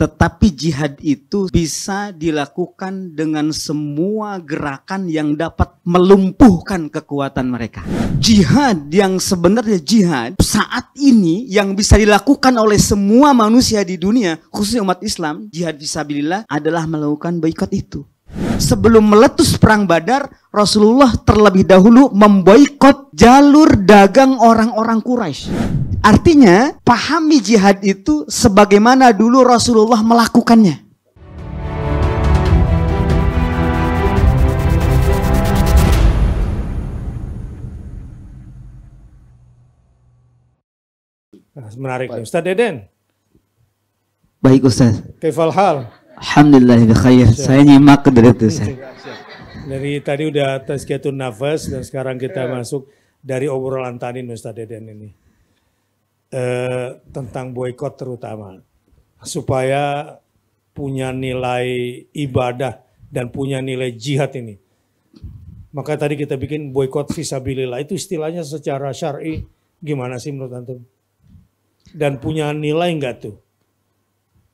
Tetapi jihad itu bisa dilakukan dengan semua gerakan yang dapat melumpuhkan kekuatan mereka. Jihad yang sebenarnya jihad saat ini yang bisa dilakukan oleh semua manusia di dunia, khususnya umat Islam, jihad visabilillah adalah melakukan boikot itu. Sebelum meletus perang Badar, Rasulullah terlebih dahulu memboikot jalur dagang orang-orang Quraisy. Artinya, pahami jihad itu sebagaimana dulu Rasulullah melakukannya. Menarik Baik. Ustaz Deden. Baik Ustaz. Kaifal hal? Alhamdulillah ya khair. Saya nyimak dari itu Ustaz. Dari tadi udah tazkiyatun nafas dan sekarang kita iya. masuk dari obrolan tadi Ustaz Deden ini. E, tentang boykot terutama. Supaya punya nilai ibadah dan punya nilai jihad ini. Maka tadi kita bikin boykot visabilillah itu istilahnya secara syar'i gimana sih menurut antum? Dan punya nilai enggak tuh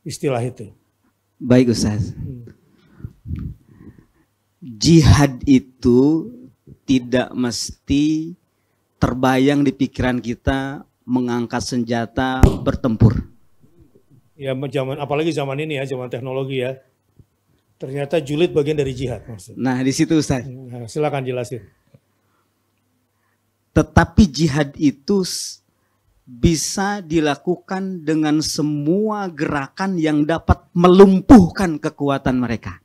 istilah itu? Baik Ustaz. Hmm jihad itu tidak mesti terbayang di pikiran kita mengangkat senjata bertempur. Ya, zaman apalagi zaman ini ya, zaman teknologi ya. Ternyata julid bagian dari jihad maksudnya. Nah, di situ Ustaz. Nah, silakan jelasin. Tetapi jihad itu bisa dilakukan dengan semua gerakan yang dapat melumpuhkan kekuatan mereka.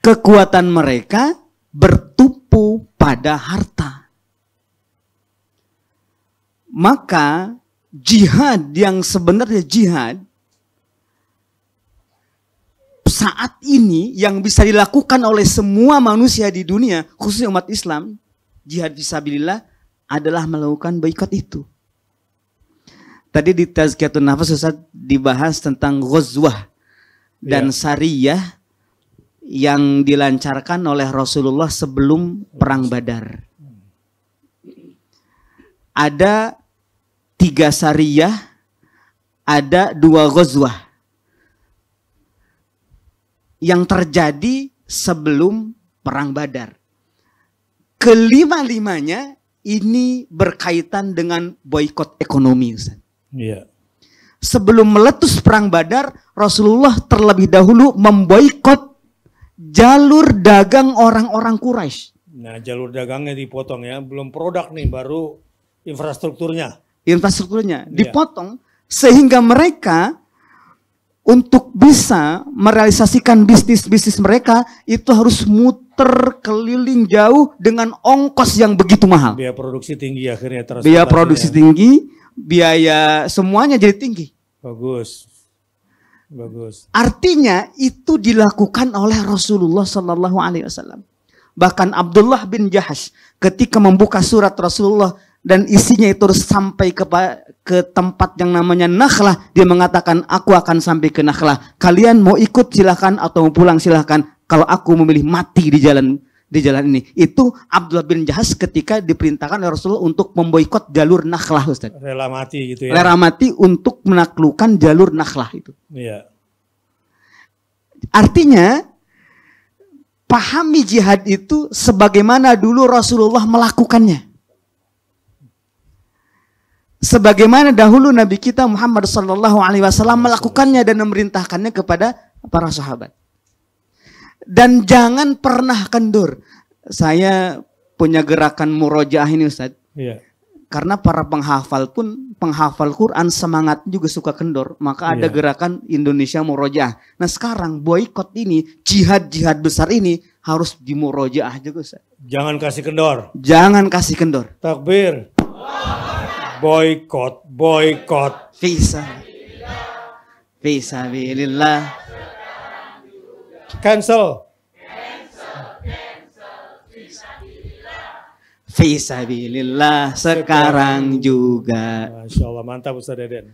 Kekuatan mereka bertumpu pada harta. Maka jihad yang sebenarnya jihad saat ini yang bisa dilakukan oleh semua manusia di dunia, khususnya umat Islam, jihad visabilillah adalah melakukan boikot itu. Tadi di Tazkiyatun Nafas Ustaz dibahas tentang ghazwah dan yeah. sariyah yang dilancarkan oleh Rasulullah sebelum perang Badar. Ada tiga syariah ada dua ghozwah. yang terjadi sebelum perang Badar. Kelima-limanya ini berkaitan dengan boykot ekonomi, Ustaz. Iya. Sebelum meletus perang Badar, Rasulullah terlebih dahulu memboikot jalur dagang orang-orang Quraisy. Nah, jalur dagangnya dipotong ya, belum produk nih, baru infrastrukturnya. Infrastrukturnya iya. dipotong sehingga mereka untuk bisa merealisasikan bisnis-bisnis mereka itu harus muter keliling jauh dengan ongkos yang begitu mahal. Biaya produksi tinggi akhirnya terus. Biaya produksi ya. tinggi, biaya semuanya jadi tinggi. Bagus. Bagus. Artinya itu dilakukan oleh Rasulullah Shallallahu Alaihi Wasallam. Bahkan Abdullah bin Jahash ketika membuka surat Rasulullah dan isinya itu sampai ke ke tempat yang namanya Nakhlah, dia mengatakan aku akan sampai ke Nakhlah. Kalian mau ikut silahkan atau mau pulang silahkan. Kalau aku memilih mati di jalan di jalan ini. Itu Abdullah bin Jahas ketika diperintahkan oleh Rasulullah untuk memboikot jalur Nakhlah Ustaz. Rela mati gitu ya. Rela mati untuk menaklukkan jalur Nakhlah itu. Iya. Artinya pahami jihad itu sebagaimana dulu Rasulullah melakukannya. Sebagaimana dahulu Nabi kita Muhammad Shallallahu Alaihi Wasallam melakukannya dan memerintahkannya kepada para sahabat. Dan jangan pernah kendur. Saya punya gerakan murojaah ini Ustaz. Iya. Karena para penghafal pun penghafal Quran semangat juga suka kendor, maka ada iya. gerakan Indonesia murojaah. Nah, sekarang boykot ini, jihad-jihad besar ini harus dimurojaah juga Ustaz. Jangan kasih kendor. Jangan kasih kendor. Takbir. Boykot, boykot. Visa. Visa bilillah. Cancel. Fisabilillah sekarang juga. Masya Allah, mantap Ustaz Deden.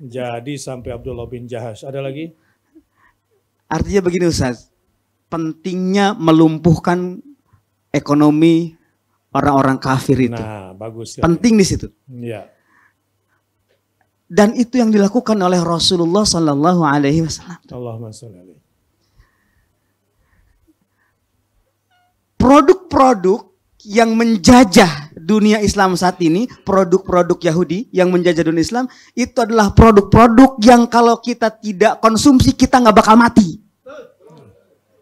Jadi sampai Abdullah bin Jahash. Ada lagi? Artinya begini Ustaz, pentingnya melumpuhkan ekonomi orang-orang kafir itu. Nah, bagus. Ya. Penting di situ. Ya. Dan itu yang dilakukan oleh Rasulullah Sallallahu Alaihi Wasallam. Allahumma salli produk-produk yang menjajah dunia Islam saat ini, produk-produk Yahudi yang menjajah dunia Islam, itu adalah produk-produk yang kalau kita tidak konsumsi kita nggak bakal mati.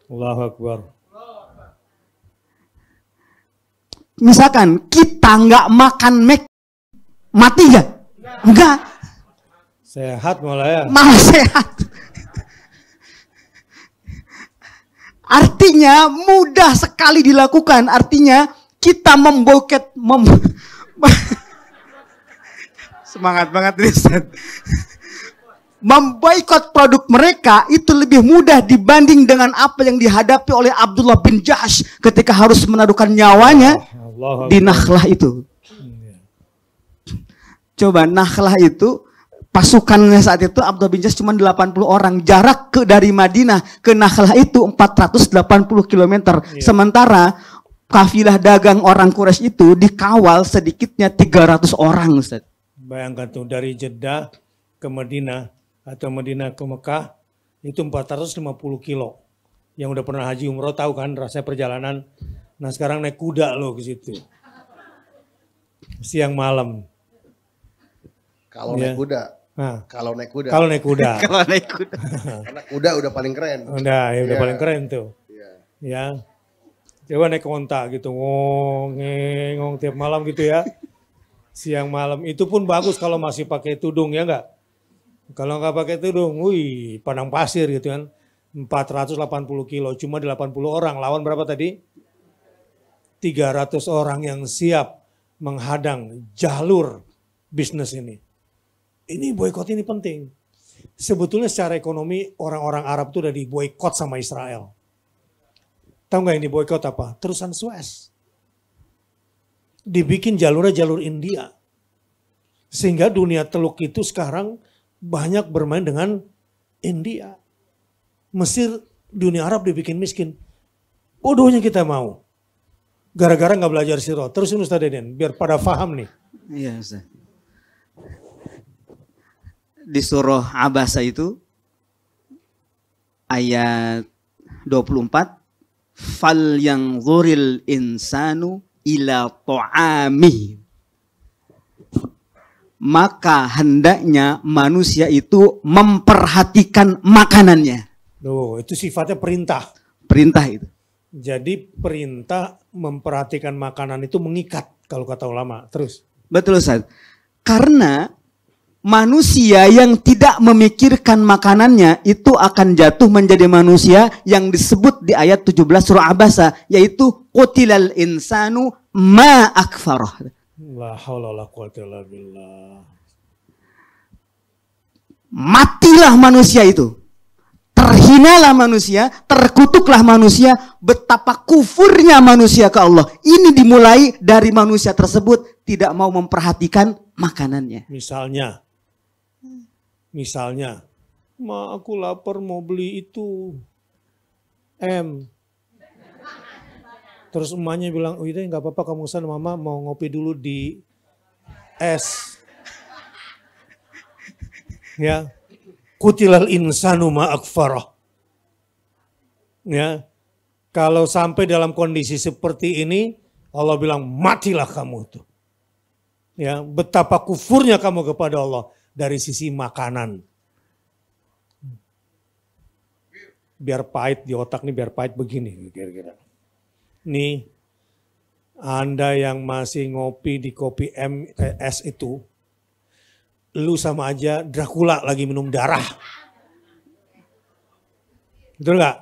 Allahu Akbar. Misalkan kita nggak makan mek, mati gak? Enggak. Sehat malah ya. Malah sehat. Artinya mudah sekali dilakukan. Artinya kita memboket mem semangat banget nih Memboikot produk mereka itu lebih mudah dibanding dengan apa yang dihadapi oleh Abdullah bin Jash ketika harus menaruhkan nyawanya Allah, Allah, Allah. di Nakhlah itu. Hmm, ya. Coba Nakhlah itu Pasukannya saat itu Abdul bin Jas cuma 80 orang. Jarak ke dari Madinah ke Nakhlah itu 480 km. Yeah. Sementara kafilah dagang orang Quraisy itu dikawal sedikitnya 300 orang, Ustaz. Bayangkan tuh dari Jeddah ke Madinah atau Madinah ke Mekah itu 450 kilo. Yang udah pernah haji umroh tahu kan rasanya perjalanan. Nah sekarang naik kuda loh ke situ. Siang malam. Kalau ya. naik iya. kuda Nah, kalau naik kuda. Kalau naik kuda. kalau naik kuda. Karena kuda udah paling keren. Udah, ya udah yeah. paling keren tuh. Iya. Yeah. Ya. Coba naik onta gitu, ngong, ngong tiap malam gitu ya. Siang malam itu pun bagus kalau masih pakai tudung ya enggak? Kalau enggak pakai tudung, wih, padang pasir gitu kan. 480 kilo, cuma 80 orang. Lawan berapa tadi? 300 orang yang siap menghadang jalur bisnis ini ini boykot ini penting. Sebetulnya secara ekonomi orang-orang Arab itu udah diboykot sama Israel. Tahu nggak yang boykot apa? Terusan Suez. Dibikin jalurnya jalur India. Sehingga dunia teluk itu sekarang banyak bermain dengan India. Mesir, dunia Arab dibikin miskin. Bodohnya kita mau. Gara-gara gak belajar sirot. Terusin Ustaz Deden, biar pada faham nih. Iya Ustaz di surah Abasa itu ayat 24 fal yang zuril insanu ila ta'ami maka hendaknya manusia itu memperhatikan makanannya. Loh, itu sifatnya perintah. Perintah itu. Jadi perintah memperhatikan makanan itu mengikat kalau kata ulama. Terus. Betul Ustaz. Karena manusia yang tidak memikirkan makanannya itu akan jatuh menjadi manusia yang disebut di ayat 17 surah Abasa yaitu qutilal insanu ma akfarah. Matilah manusia itu. Terhinalah manusia, terkutuklah manusia, betapa kufurnya manusia ke Allah. Ini dimulai dari manusia tersebut tidak mau memperhatikan makanannya. Misalnya, Misalnya, ma aku lapar mau beli itu M. Terus emaknya bilang, oh itu iya nggak apa-apa kamu sana mama mau ngopi dulu di S. ya, kutilal insanu ma ma'akfarah. Ya, kalau sampai dalam kondisi seperti ini, Allah bilang matilah kamu itu. Ya, betapa kufurnya kamu kepada Allah dari sisi makanan. Biar pahit di otak nih, biar pahit begini kira-kira. Nih, Anda yang masih ngopi di kopi MS eh, itu, lu sama aja Dracula lagi minum darah. Betul nggak?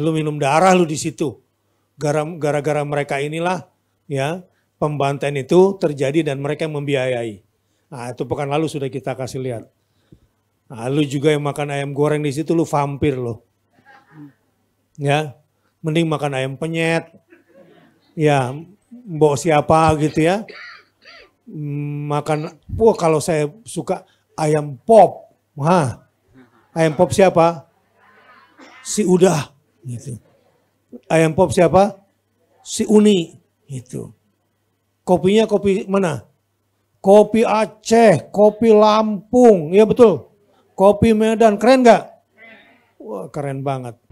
Lu minum darah lu di situ. Gara-gara mereka inilah ya pembantaian itu terjadi dan mereka membiayai. Nah, itu pekan lalu sudah kita kasih lihat. Nah, lu juga yang makan ayam goreng di situ lu vampir loh. Ya, mending makan ayam penyet. Ya, mbok siapa gitu ya. Mm, makan, wah kalau saya suka ayam pop. Wah, ayam pop siapa? Si Udah gitu. Ayam pop siapa? Si Uni itu Kopinya kopi mana? kopi Aceh, kopi Lampung, ya betul. Kopi Medan, keren nggak? Wah, keren banget.